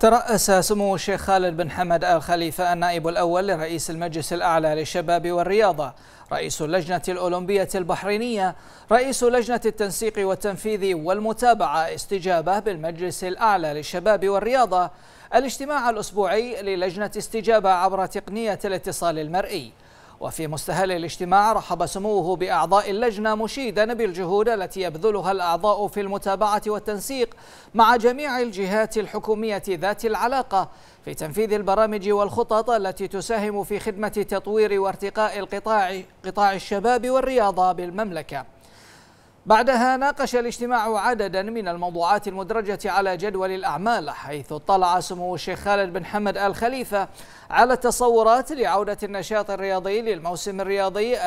ترأس سمو الشيخ خالد بن حمد آل خليفة النائب الأول لرئيس المجلس الأعلى للشباب والرياضة رئيس اللجنة الأولمبية البحرينية رئيس لجنة التنسيق والتنفيذ والمتابعة استجابة بالمجلس الأعلى للشباب والرياضة الاجتماع الأسبوعي للجنة استجابة عبر تقنية الاتصال المرئي وفي مستهل الاجتماع رحب سموه بأعضاء اللجنة مشيدا بالجهود التي يبذلها الأعضاء في المتابعة والتنسيق مع جميع الجهات الحكومية ذات العلاقة في تنفيذ البرامج والخطط التي تساهم في خدمة تطوير وارتقاء القطاع قطاع الشباب والرياضة بالمملكة بعدها ناقش الاجتماع عددا من الموضوعات المدرجة على جدول الأعمال حيث اطلع سمو الشيخ خالد بن حمد آل خليفة على التصورات لعودة النشاط الرياضي للموسم الرياضي 2019-2020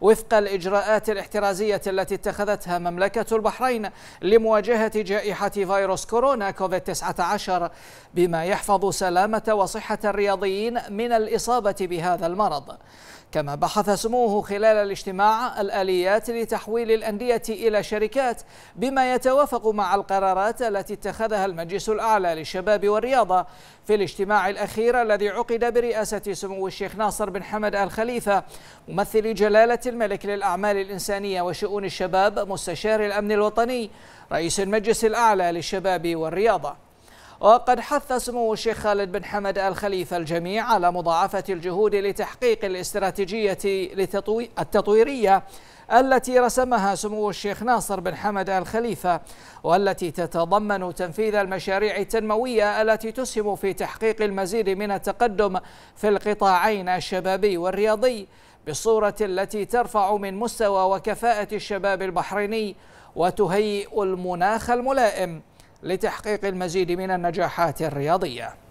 وفق الإجراءات الاحترازية التي اتخذتها مملكة البحرين لمواجهة جائحة فيروس كورونا كوفيد-19 بما يحفظ سلامة وصحة الرياضيين من الإصابة بهذا المرض كما بحث سموه خلال الاجتماع الآليات لتحويل الأندية إلى شركات بما يتوافق مع القرارات التي اتخذها المجلس الأعلى للشباب والرياضة في الاجتماع الأخير الذي عقد برئاسة سمو الشيخ ناصر بن حمد آل خليفة ممثل جلالة الملك للأعمال الإنسانية وشؤون الشباب مستشار الأمن الوطني رئيس المجلس الأعلى للشباب والرياضة وقد حث سمو الشيخ خالد بن حمد الخليفة الجميع على مضاعفة الجهود لتحقيق الاستراتيجية التطويرية التي رسمها سمو الشيخ ناصر بن حمد الخليفة والتي تتضمن تنفيذ المشاريع التنموية التي تسهم في تحقيق المزيد من التقدم في القطاعين الشبابي والرياضي بالصورة التي ترفع من مستوى وكفاءة الشباب البحريني وتهيئ المناخ الملائم لتحقيق المزيد من النجاحات الرياضيه